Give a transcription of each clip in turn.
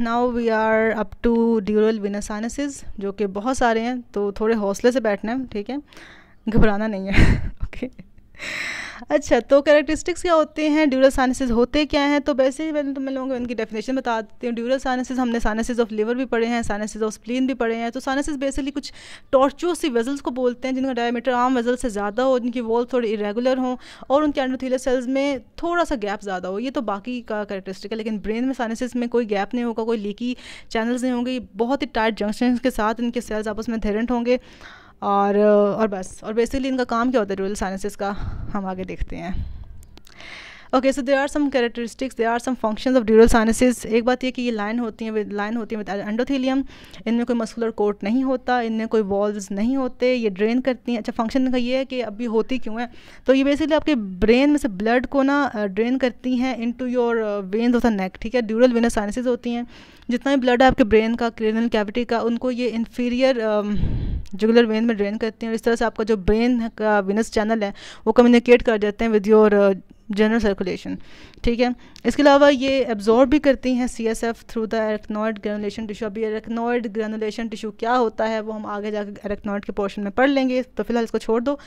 Now we are up to dural venous sinuses जो कि बहुत सारे हैं तो थोड़े हौसले से बैठना है ठीक है घबराना नहीं है ओके okay. अच्छा तो करेक्टरिस्टिक्स क्या होते हैं ड्यूरल साइनसिस होते क्या हैं तो वैसे ही मैंने तो मैं लोगों को इनकी डेफिनेशन बता देती हूँ ड्यूरल साइनसिस हमने साइनसिस ऑफ लिवर भी पढ़े हैं साइनसिस ऑफ स्प्लीन भी पढ़े हैं तो साइनसिस बेसिकली कुछ टॉर्चुअस वेजल्स को बोलते हैं जिनका डायमीटर आम वेजल से ज़्यादा हो जिनकी वॉल थोड़ी इरेगुलर हो और उनके एंडोथीलियर सेल्स में थोड़ा सा गैप ज़्यादा हो ये तो बाकी का करेक्टरिस्टिक है लेकिन ब्रेन में साइनसिस में कोई गैप नहीं होगा कोई लीकी चैनल्स नहीं होंगे बहुत ही टाइट जंक्शन के साथ इनके सेल्स आपस में धेरेंट होंगे और और बस और बेसिकली इनका काम क्या होता है रूरल साइंसिस का हम आगे देखते हैं okay so there are some characteristics there are some functions of dural sinuses एक बात यह कि ये लाइन होती हैं लाइन होती है एंडोथेलियम इनमें कोई मस्कुलर कोट नहीं होता इनमें कोई वॉल्व नहीं होते ये ड्रेन करती हैं अच्छा फंक्शन का ये है कि अभी होती क्यों है तो ये बेसिकली आपके ब्रेन में से ब्लड को ना ड्रेन करती हैं into your veins of the neck ठीक है ड्यूरल वेनस साइनसिस होती हैं जितना भी ब्लड है आपके ब्रेन का क्रिनल कैविटी का उनको ये इन्फीरियर जुगुलर वेन में ड्रेन करती हैं और इस तरह से आपका जो ब्रेन का विनस चैनल है वो कम्युनिकेट कर जाते हैं विद योर जनरल सर्कुलेशन ठीक है इसके अलावा ये एब्जॉर्ब भी करती हैं C S F through the arachnoid granulation tissue अभी एरेक्नॉइड ग्रेनुलेशन टिशू क्या होता है वो हम आगे जाकर एरेक्नॉइड के पोर्शन में पढ़ लेंगे तो फिलहाल इसको छोड़ दो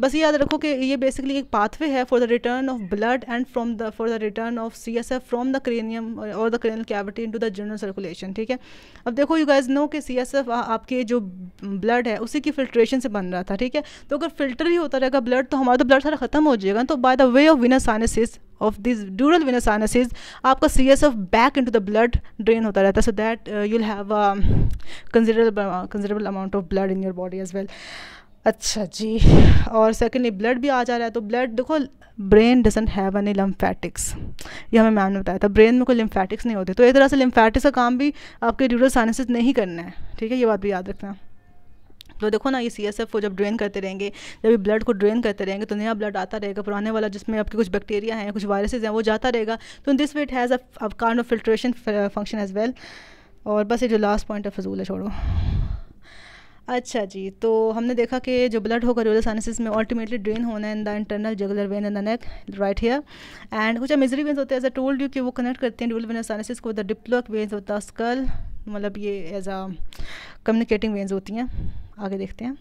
बस याद रखो कि ये बेसिकली एक पाथवे है for the return of blood and from the for the return of C S F from the cranium और the cranial cavity into the general circulation ठीक है अब देखो यू गैज नो कि सी S F आपके जो blood है उसी की फिल्ट्रेशन से बन रहा था ठीक है तो अगर फिल्टर ही होता रहेगा ब्लड तो हमारा तो ब्लड सारा खत्म हो जाएगा तो by the way of venous sinuses of this dural venous sinuses आपका C S F back into the blood drain होता रहता है so that you'll have considerable considerable amount of blood in your body as well अच्छा जी और secondly blood भी आ जा रहा है तो ब्लड देखो brain doesn't have any lymphatics ये हमें मैम ने बताया था ब्रेन में कोई लिम्फेटिक्स नहीं होते तो एक तरह से लिम्फेटिक्स का काम भी आपके ड्यूरल साइनसिस नहीं करना है ठीक है ये बात भी याद रखना तो देखो ना ये सी एस एफ को जब ड्रेन करते रहेंगे जब ये ब्लड को ड्रेन करते रहेंगे तो नया ब्लड आता रहेगा पुराने वाला जिसमें आपके कुछ बैक्टीरिया हैं कुछ वायरसेज हैं वो जाता रहेगा तो this way it has a kind of filtration function as well और बस ये जो लास्ट पॉइंट है फजूल है छोड़ो अच्छा जी तो हमने देखा कि जो ब्लड होगा रोलर साइनसिस में अल्टीमेटली ड्रेन होना है in the internal jugular vein in the neck right here and कुछ मिजरी वेन्स होते हैं एज अ टोल्ड यू कि वो कनेक्ट करते हैं ड्यूल वेनोसाइनसिस को द डिप्लोक वेन्स होता है स्कल मतलब ये एज अ कम्युनिकेटिंग वेन्स होती हैं आगे देखते हैं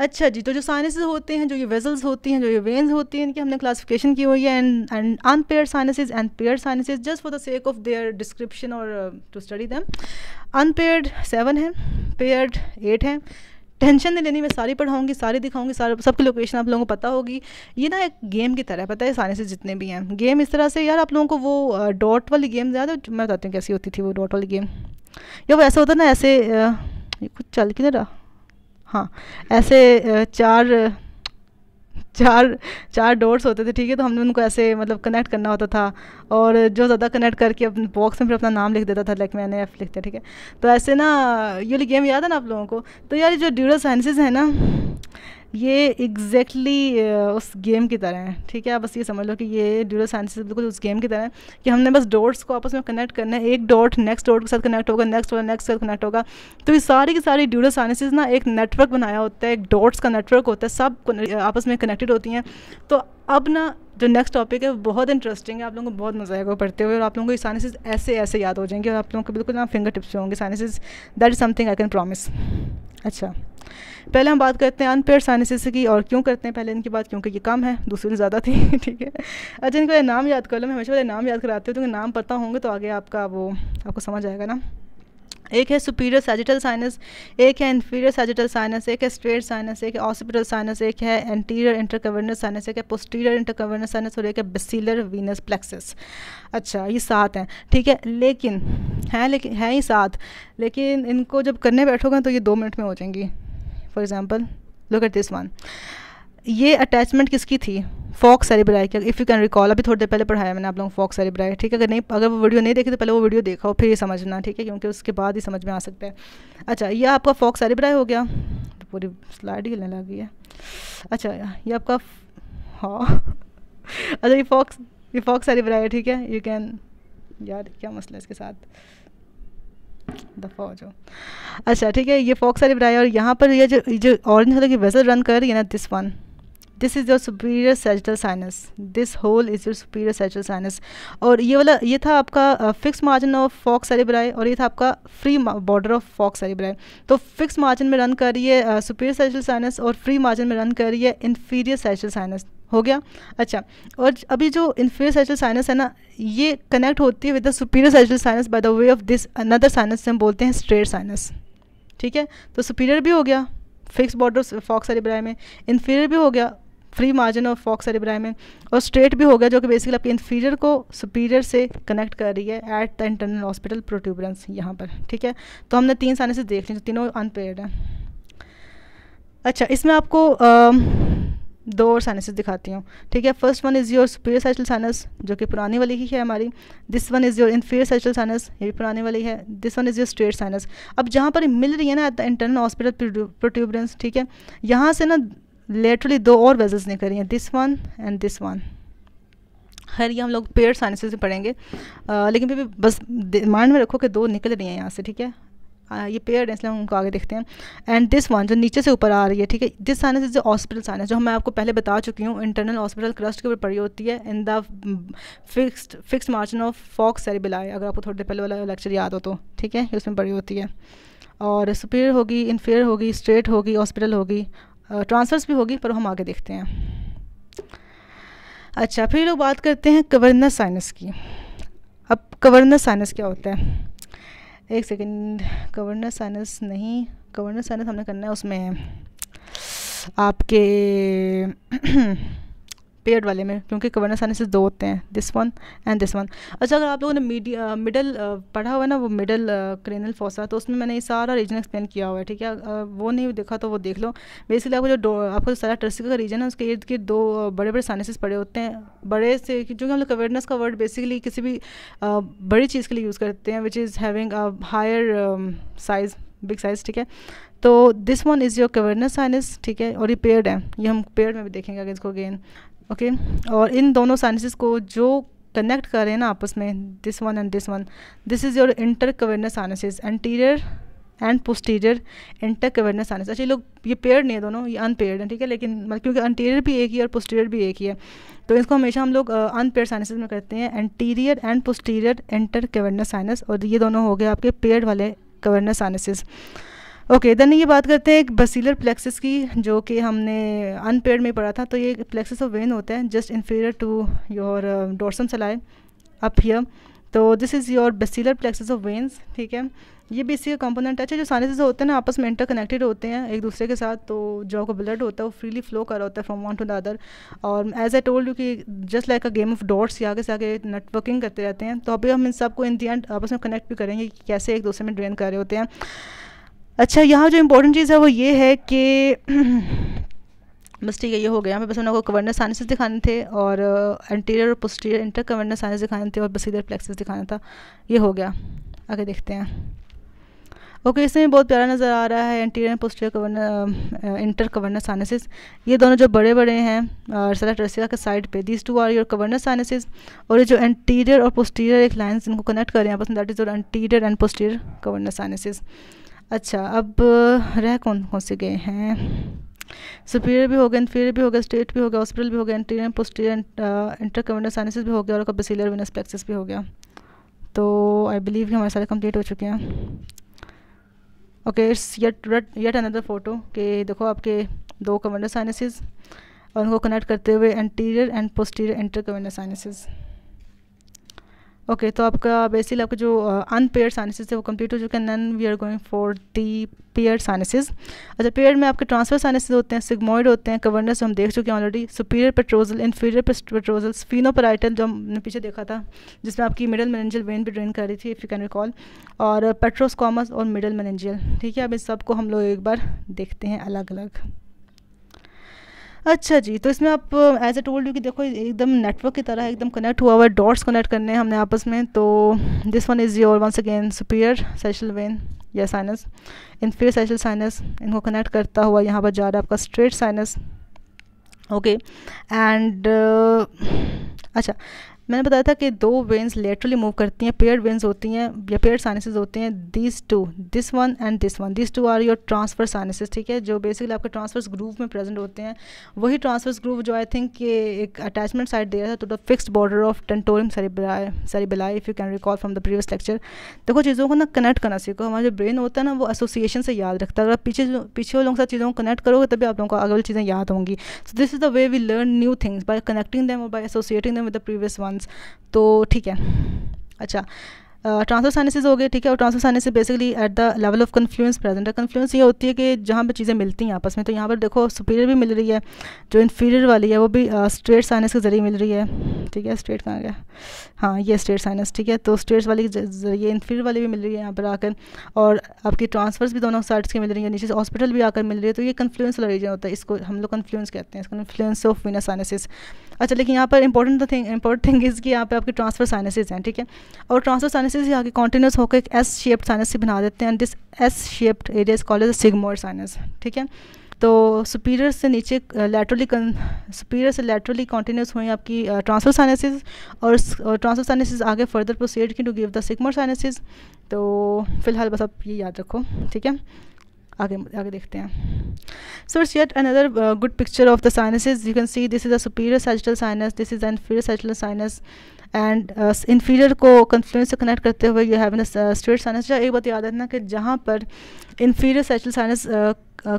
अच्छा जी तो जो साइनस होते हैं जो ये वेजल्स होती हैं जो ये वेन्स होती हैं इनकी हमने क्लासिफिकेशन की हुई है and and unpaired sinus and paired sinus just for the sake of their description और to study them unpaired seven है पेयर्ड एट हैं टेंशन नहीं लेनी मैं सारी पढ़ाऊंगी सारी दिखाऊंगी सारे सबकी लोकेशन आप लोगों को पता होगी ये ना एक गेम की तरह पता है सारे से जितने भी हैं गेम इस तरह से यार आप लोगों को वो डॉट uh, वाली गेम ज़्यादा मैं बताती हूँ कैसी होती थी वो डॉट वाली गेम या वो ऐसा होता ना ऐसे uh, कुछ चल के ना रहा हाँ ऐसे चार चार चार डोर्स होते थे ठीक है तो हमने उनको ऐसे मतलब कनेक्ट करना होता था और जो ज़्यादा कनेक्ट करके अपने बॉक्स में फिर अपना नाम लिख देता था लाइक मैंने एफ लिखते ठीक है तो ऐसे ना ये गेम याद है ना आप लोगों को तो यार जो ड्यूरो साइंसेज है ना ये एग्जैक्टली exactly उस गेम की तरह है ठीक है आप बस ये समझ लो कि ये ड्यूरो साइंस बिल्कुल उस गेम की तरह है कि हमने बस डॉट्स को आपस में कनेक्ट करना है एक डॉट नेक्स्ट डॉट के साथ कनेक्ट होगा नेक्स्ट डॉट नेक्स्ट के साथ कनेक्ट होगा तो ये सारी की सारी ड्यूरो साइंसिस ना एक नेटवर्क बनाया होता है एक डॉट्स का नेटवर्क होता है सब आपस में कनेक्टेड होती हैं तो अब ना जो नेक्स्ट टॉपिक है वो बहुत इंटरेस्टिंग है आप लोगों को बहुत मज़ा आएगा पढ़ते हुए और आप लोगों को ये साइंसेज ऐसे ऐसे याद हो जाएंगे और आप लोगों को बिल्कुल ना फिंगर टिप्स होंगे sinuses that is something I can promise अच्छा पहले हम बात करते हैं अनपेड साइनसिस की और क्यों करते हैं पहले इनकी बात क्योंकि ये कम है दूसरी ज़्यादा थी ठीक है अच्छा इनका नाम याद कर लो मैं हमेशा नाम याद कराती हूँ तो क्योंकि नाम पता होंगे तो आगे आपका वो आपको समझ आएगा ना एक है सुपीरियर सैजिटल साइनस एक है इन्फीरियर सैजिटल साइनस एक है स्ट्रेट साइनस एक है ऑसिपिटल साइनस एक है एंटीरियर इंटरकवर्नस साइनस एक है पोस्टीरियर इंटरकवर्नस साइनस और एक है बेसिलर वीनस प्लेक्सिस अच्छा ये सात हैं ठीक है लेकिन हैं लेकिन हैं ही सात लेकिन इनको जब करने बैठोगे तो ये दो मिनट में हो जाएंगी for example look at this one ये अटैचमेंट किसकी थी सारी सेरेब्राई की इफ़ यू कैन रिकॉल अभी थोड़ी देर पहले पढ़ाया मैंने आप लोगों को सारी सेरेब्राई ठीक है अगर नहीं अगर वो वीडियो नहीं देखी तो पहले वो वीडियो देखा हो फिर ये समझना ठीक है क्योंकि उसके बाद ही समझ में आ सकता है अच्छा ये आपका सारी सेरेब्राई हो गया तो पूरी स्लाइड हिलने लगी है अच्छा ये आपका हाँ अच्छा ये फॉक्स ये फॉक फॉक्स है ठीक है यू कैन यार क्या मसला है इसके साथ दफ़ा हो जाओ अच्छा ठीक है ये फॉक्स अरेब्राया और यहाँ पर ये जो ये जो ऑरेंज कलर की वेजल रन कर रही है ना this one this is your superior sagittal sinus this whole is your superior sagittal sinus और ये वाला ये था आपका fix margin of falx cerebri और ये था आपका free border of falx cerebri तो फिक्स मार्जिन में रन कर रही है सुपीरियर सेजिटल साइनस और फ्री मार्जिन में रन कर रही है इन्फीरियर सेजिटल साइनस हो गया अच्छा और अभी जो इन्फीरियर सेजिटल साइनस है ना ये कनेक्ट होती है with the superior sagittal sinus by the way of this another sinus से हम बोलते हैं स्ट्रेट साइनस ठीक है तो सुपीरियर भी हो गया फिक्स बॉर्डर फॉक्स सेरिब्राई में इन्फीरियर भी हो गया free margin of falx cerebri है और स्ट्रेट भी हो गया जो कि बेसिकली आपके इन्फीरियर को सुपीरियर से कनेक्ट कर रही है at the internal occipital protuberance यहाँ पर ठीक है तो हमने तीन से देख ली जो तीनों अनपेड हैं अच्छा इसमें आपको आ, दो और साइनस दिखाती हूँ ठीक है first one is your superior sagittal sinus जो कि पुरानी वाली ही है हमारी this one is your inferior sagittal sinus ये भी पुरानी वाली है this one is your straight sinus अब जहाँ पर मिल रही है ना at the internal occipital protuberance ठीक है यहाँ से ना लेटरली दो और वेजल्स निकल रही हैं this one and this one खैर ये हम लोग पेयर साइंस से पढ़ेंगे आ, लेकिन फिर भी बस माइंड में रखो कि दो निकल रही हैं यहाँ से ठीक है आ, ये पेयर है इसलिए हम उनको आगे देखते हैं एंड दिस वन जो नीचे से ऊपर आ रही है ठीक है this sinus is occipital sinus जो मैं आपको पहले बता चुकी हूँ इंटरनल हॉस्पिटल क्रस्ट के ऊपर पड़ी होती है in the fixed fix margin of falx cerebri अगर आपको थोड़ी देर पहले वाला लेक्चर याद हो तो ठीक है उसमें पड़ी होती है और सुपेयर होगी इनफेयर होगी स्ट्रेट होगी हॉस्पिटल होगी ट्रांसफर्स भी होगी पर हम आगे देखते हैं अच्छा फिर लोग बात करते हैं कवर्नर साइनस की अब कवर्नर साइनस क्या होता है एक सेकेंड कवर्नर साइनस नहीं कवर्नर साइनस हमने करना है उसमें आपके पेड वाले में क्योंकि गवर्नेंस साइंसेज दो होते हैं this one and this one अच्छा अगर आप लोगों ने मीडिया मिडल पढ़ा हुआ है ना वो मिडल क्रेनल फोसा तो उसमें मैंने ये सारा रीजन एक्सप्लेन किया हुआ है ठीक है वो नहीं देखा तो वो देख लो बेसिकली आपको जो आपको सारा टर्सिका का रीजन है उसके इर्द गिर्द दो बड़े बड़े साइंसेज पड़े होते हैं बड़े से क्योंकि हम लोग अवेयरनेस का वर्ड बेसिकली किसी भी बड़ी चीज़ के लिए यूज़ करते हैं which is having a higher size big size ठीक है तो this one is your cavernous sinus ठीक है और ये पेड है ये हम पेड में भी देखेंगे अगर इसको गेन ओके और इन दोनों साइनसिस को जो कनेक्ट करें ना आपस में this one and this one this is your inter cavernous sinuses anterior and posterior inter cavernous sinus अच्छा ये लोग ये पेयर नहीं है दोनों ये अनपेयर्ड है ठीक है लेकिन मतलब क्योंकि अंटीरियर भी एक ही है और पोस्टीरियर भी एक ही है तो इसको हमेशा हम लोग अनपेयर साइनसिस में करते हैं anterior and posterior inter cavernous sinus और ये दोनों हो गए आपके पेयर वाले कवेरनेस साइनसिस ओके देन ये बात करते हैं एक बसीलर प्लेक्सिस की जो कि हमने अनपेड में पढ़ा था तो ये प्लेक्सिस ऑफ वेन होता है just inferior to your dorsum sellae up here तो this is your basilar plexus of veins ठीक है ये भी इसी का कंपोनेंट अच्छा जो साइनसिस होते हैं ना आपस में इंटर कनेक्टेड होते हैं एक दूसरे के साथ तो जो आपको ब्लड होता है वो फ्रीली फ्लो कर रहा होता है from one to the other और एज आई टोल्ड यू कि just like a game of dots ये आगे से आगे नेटवर्किंग करते रहते हैं तो अभी हम इन सबको इन दी एंड आपस में कनेक्ट भी करेंगे कि कैसे एक दूसरे में ड्रेन कर रहे होते हैं अच्छा यहाँ जो इम्पोर्टेंट चीज़ है वो ये है कि बस ठीक है ये हो गया हमें बस उनको कवर्नर साइनसिस दिखाने थे और एंटीरियर uh, और पोस्टीरियर इंटर कवर्नर साइनस दिखाने थे और बसीदर प्लेक्सिस दिखाना था ये हो गया आगे देखते हैं ओके okay, इसमें बहुत प्यारा नज़र आ रहा है anterior posterior cavernous inter cavernous sinuses ये दोनों जो बड़े बड़े हैं और uh, सला के साइड पे these two are your cavernous sinuses और ये जो इंटीरियर और पोस्टीरियर एक लाइन इनको कनेक्ट कर रहे आपस में that is your anterior and posterior cavernous sinuses अच्छा अब रह कौन कौन से गए हैं सुपीरियर भी हो गया इन्फीरियर भी हो गया स्टेट भी हो गया हॉस्पिटल भी हो गया anterior posterior inter cavernous sinuses भी हो गया और कबीलियर विनस प्लेक्सिस भी हो गया तो आई बिलीव कि हमारे सारे कंप्लीट हो चुके हैं okay it's yet yet another photo कि देखो आपके दो कम्यूनर साइनसिस और उनको कनेक्ट करते हुए anterior and posterior inter cavernous sinuses okay तो आपका बेसिकली आपका जो अनपेयर साइनसिस है वो कंप्लीट हो चुके हैं now we are going for the paired sinuses अच्छा पेयर में आपके ट्रांसफर साइनसिस होते हैं सिग्मोइड होते हैं कवर्नस हम देख चुके हैं already superior petrosal inferior petrosal sphenoparietal जो हमने पीछे देखा था जिसमें आपकी मिडल मैनेंजियल वेन भी ड्रेन कर रही थी इफ़ यू कैन रिकॉल और पेट्रोस्कॉमस और मिडल मैनेंजियल ठीक है अब इस सबको हम लोग एक बार देखते हैं अलग अलग अच्छा जी तो इसमें आप एज ए टोल्ड यू कि देखो एकदम नेटवर्क की तरह एकदम कनेक्ट हुआ हुआ है डॉट्स कनेक्ट करने हैं हमने आपस में तो this one is your once again superior सेशल वेन या साइनस इनफीरियर सेशल साइनस इनको कनेक्ट करता हुआ यहाँ पर जा रहा है आपका स्ट्रेट साइनस ओके एंड अच्छा मैंने बताया था कि दो वेन्स लेटरली मूव करती हैं पेयर वेन्स होती हैं या पेयर साइनसिस होते हैं this two this one and this one this two are your transverse sinuses ठीक है जो बेसिकली आपके ट्रांसफर्स ग्रूव में प्रेजेंट होते हैं वही ट्रांसफर्स ग्रूव जो आई थिंक के एक अटैचमेंट साइड दे रहा था to the border of tentorium cerebelli cerebelli if you can recall from the previous lecture देखो चीज़ों को ना कनेक्ट करना सीखो हमारा जो ब्रेन होता है ना वो एसोसिएशन से याद रखता है अगर पीछे पीछे लोगों के साथ चीज़ों को कनेक्ट करोगे तभी आप लोगों को अगली चीज़ें याद होंगी so this is the way we learn new things by connecting them और by associating them with the previous one importance तो ठीक है अच्छा ट्रांसफर साइनसिस हो गए ठीक है और transverse sinus basically at the level of confluence present है कन्फ्लुएंस ये होती है कि जहाँ पर चीज़ें मिलती हैं आपस में तो यहाँ पर देखो सुपीरियर भी मिल रही है जो इन्फीरियर वाली है वो भी स्ट्रेट साइनस के जरिए मिल रही है ठीक है स्ट्रेट कहाँ गया हाँ ये स्ट्रेट साइनस ठीक है तो स्ट्रेट्स वाली ये इन्फीरियर वाली भी मिल रही है यहाँ पर आकर और आपकी ट्रांसफर्स भी दोनों साइड्स की मिल रही है नीचे हॉस्पिटल भी आकर मिल रही है तो ये कन्फ्लुएंस वाला रीजन होता है इसको हम लोग कन्फ्लुएंस कहते हैं इसको कन्फ्लुएंस ऑफ वीनस साइनसिस अच्छा लेकिन यहाँ पर important thing important thing is कि यहाँ पर आपके ट्रांसफर साइनसिस हैं ठीक है और ट्रांसफर साइनसिस यहाँ के कॉन्टीन्यूस होकर एक एस शेप्ड साइनस से बना देते हैं and this S shaped area is called as sinus ठीक है तो सुपीरियर से नीचे लेटरली सुपीरियर से लेटरली कॉन्टीन्यूस हुई आपकी ट्रांसफर साइनसिस और ट्रांसफर साइनसिस आगे फर्दर प्रोसीड की to give the sigmoid sinuses तो फिलहाल बस आप ये याद रखो ठीक है आगे आगे देखते हैं so it's yet another good picture of the sinuses you can see this is a superior sagittal sinus this is an inferior sagittal sinus and inferior uh, को कन्फ्लुएंस से कनेक्ट करते हुए you have in straight sinus एक बात याद रखना कि जहाँ पर इन्फीरियर सेचुअल साइनस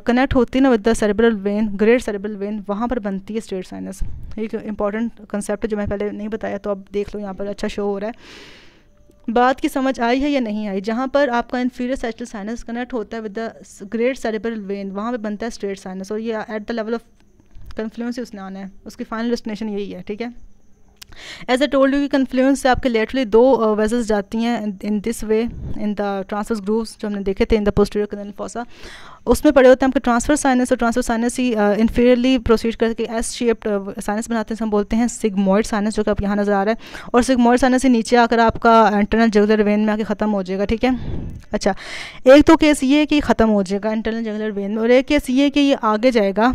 कनेक्ट होती है ना with the cerebral vein great cerebral vein वहाँ पर बनती है स्ट्रेट साइनस एक इंपॉर्टेंट कंसेप्ट जो मैं पहले नहीं बताया तो अब देख लो यहाँ पर अच्छा शो हो रहा है बात की समझ आई है या नहीं आई जहाँ पर आपका इन्फीरियर सेचुअल साइनस कनेक्ट होता है with the great cerebral vein वहाँ पर बनता है स्ट्रेट साइनस और ये at the level of confluence उसने आना है उसकी फाइनल डेस्टिनेशन यही है ठीक है एज ए टोल्ड यू की कन्फ्लुएंस से आपके लेटरली दो वेजल्स जाती हैं in this way in the transverse groove जो हमने देखे थे in the posterior cranial fossa उसमें पड़े होते हैं आपके ट्रांसफर साइनस और ट्रांसफर साइनस ही इन्फीरियरली प्रोसीड करके एस शेप्ड साइनस बनाते हैं हम बोलते हैं सिगमोइड साइनस जो कि आप यहाँ नज़र आ रहा है और सिगमोइड साइनस ही नीचे आकर आपका इंटरनल जगुलर वेन में आके ख़त्म हो जाएगा ठीक है अच्छा एक तो केस ये है कि ख़त्म हो जाएगा इंटरनल जगुलर वेन में और एक केस ये है कि ये आगे जाएगा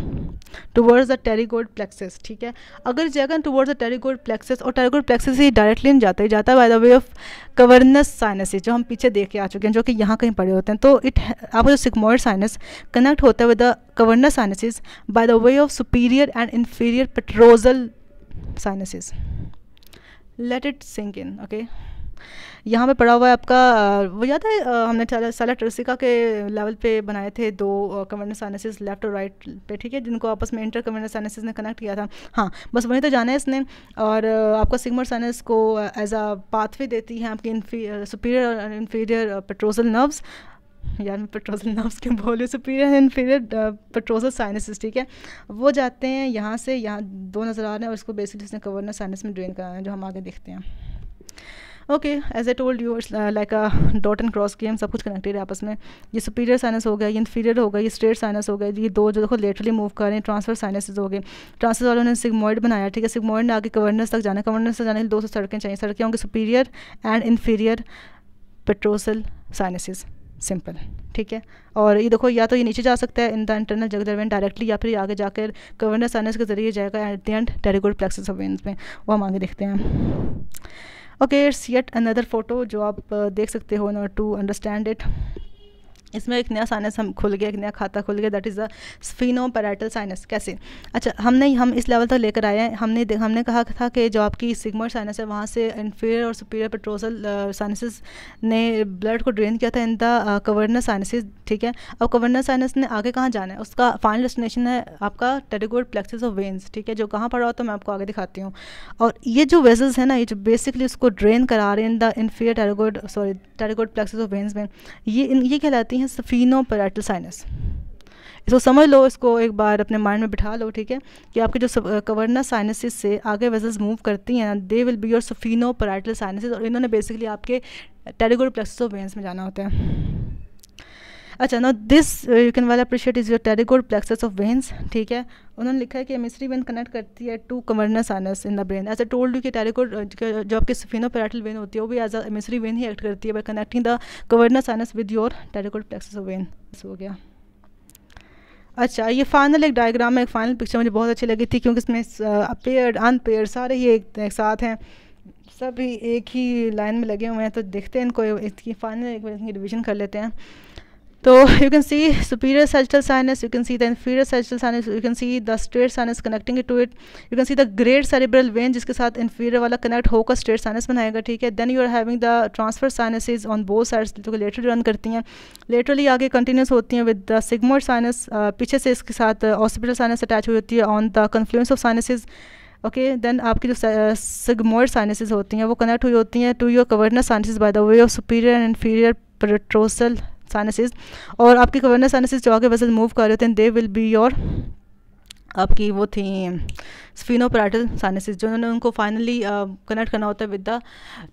टुवर्ड्स द टेरीगोड प्लेक्सेस ठीक है अगर जगह टुवर्ड्स द टेरीगोड प्लेक्सेस और टेरीगोड प्लेक्सेस ही डायरेक्टली नहीं जाता है जाता है by the way of cavernous sinus जो हम पीछे देख के आ चुके हैं जो कि यहाँ कहीं पड़े होते हैं तो इट आपका जो सिकमोइड साइनस कनेक्ट होता है with the cavernous sinuses by the way of superior and inferior petrosal sinuses let it sink in okay यहाँ पे पड़ा हुआ है आपका वो याद है हमने साला टर्सिका के लेवल पे बनाए थे दो कमेंट साइनसिस लेफ्ट और राइट पे ठीक है जिनको आपस में इंटर कमेंट साइनसिस ने कनेक्ट किया था हाँ बस वहीं तो जाना है इसने और आपका सिगमर साइनस को एज अ पाथवे देती है आपकी सुपीरियर और इन्फीरियर पेट्रोजल नर्व्स यार मैं पेट्रोजल नर्व्स के बोल रही सुपीरियर इन्फीरियर पेट्रोजल साइनसिस ठीक है वो जाते हैं यहाँ से यहाँ दो नज़र आ रहे हैं और उसको बेसिकली इसने कवर्नर साइनस में ड्रेन कराना है जो हम आगे देखते हैं okay as I told you like a dot and cross game सब कुछ कनेक्टेड है आपस में ये सुपीरियर साइनस हो गया ये इन्फीरियर हो गया ये स्ट्रेट साइनस हो गया ये दो जो देखो लेटरली मूव कर रहे हैं ट्रांसफर साइनसेज हो गए ट्रांसफर वालों ने सिगमोइड बनाया ठीक है सिगमोइड ने आगे गवर्नेंस तक जाना गवर्नेंस तक जाने के लिए दो सौ सड़कें चाहिए सड़कें होंगी superior and inferior petrosal sinus simple ठीक है और ये देखो या तो ये नीचे जा सकता है in the internal jugular vein directly या फिर आगे जाकर गवर्नर साइनस के जरिए जाएगा at the end pterygoid plexus of veins में वो हम आगे देखते हैं okay it's yet another photo जो आप uh, देख सकते हो नॉट टू अंडरस्टैंड इट इसमें एक नया साइनस हम खुल गया एक नया खाता खुल गया that is the sphenoparietal sinus कैसे अच्छा हमने हम इस लेवल तक तो लेकर आए हैं हमने हमने कहा था कि जो आपकी सिगमर साइनस है वहाँ से इन्फीरियर और सुपीरियर पेट्रोसल साइनसिस ने ब्लड को ड्रेन किया था इन द कवर्नर साइनसिस ठीक है अब कवर्नर साइनस ने आगे कहाँ जाना है उसका फाइनल डेस्टिनेशन है आपका टेडिकोड प्लेक्सिस ऑफ वेंस ठीक है जो कहाँ रहा हो तो मैं आपको आगे दिखाती हूँ और ये जो वेजल्स है ना ये जो बेसिकली उसको ड्रेन करा रहे हैं in the inferior pterygoid sorry pterygoid plexus of veins में ये ये कहलाती हैं सफ़ीनो पैराइटल साइनस इसको समझ लो इसको एक बार अपने माइंड में बिठा लो ठीक है कि आपके जो कवर्ना साइनसिस से आगे वेजल्स मूव करती हैं they will be your sphenoparietal sinuses और इन्होंने बेसिकली आपके टेरिगोर प्लस वेंस में जाना होता है अच्छा no this you can well appreciate is your pterygoid plexus of veins ठीक है उन्होंने लिखा है कि एमिसरी वेन कनेक्ट करती है to cavernous sinus in the brain as I told you कि टेरिकोड uh, जो आपकी सफिनो पैराटल वेन होती है वो भी एज अ एमिसरी वेन ही एक्ट करती है by connecting the cavernous sinus with your pterygoid plexus of vein हो गया अच्छा ये फाइनल एक डायग्राम है एक फाइनल पिक्चर मुझे बहुत अच्छी लगी थी क्योंकि इसमें पेयर uh, अनपेयर सारे ही एक, एक साथ हैं सभी एक ही लाइन में लगे हुए हैं तो देखते हैं इनको इसकी फाइनल एक बार इसकी रिविज़न कर लेते हैं तो you can see superior surgical sinus you can see the inferior surgical sinus you can see the straight sinus connecting to it you can see the great cerebral vein जिसके साथ inferior वाला connect होकर straight sinus बनाएगा ठीक है then you are having the transverse sinuses on both sides जो कि laterally run करती हैं लेटरली आगे कंटिन्यूस होती हैं विद द सिगमोर साइनस पीछे से इसके साथ हॉस्पिटल साइनस अटैच हो जाती है on the confluence of sinuses okay then आपकी जो सिगमोर साइनसिस होती हैं वो कनेक्ट हुई होती हैं to your cavernous sinuses by the way of superior and inferior petrosal sinuses और आपके कवर्नर साइनसिस जो आगे वेसल मूव कर रहे होते हैं दे विल बी योर आपकी वो थी स्फीनोपराटल साइनसिस उन्होंने उनको फाइनली कनेक्ट करना होता है with the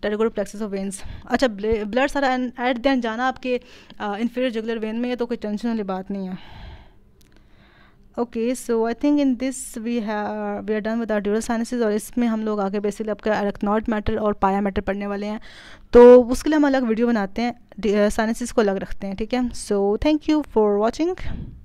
pterygoid plexus of veins अच्छा ब्लड सारा एट दैन जाना आपके इन्फीरियर जुगलर वेन में है तो कोई टेंशन वाली बात नहीं है okay so I think in this we है we are done with our dural sinuses और इसमें हम लोग आगे बेसिकली आपके अरेक्नॉट मैटर और पाया मैटर पढ़ने वाले हैं तो उसके लिए हम अलग वीडियो बनाते हैं साइंसिस को अलग रखते हैं ठीक है so thank you for watching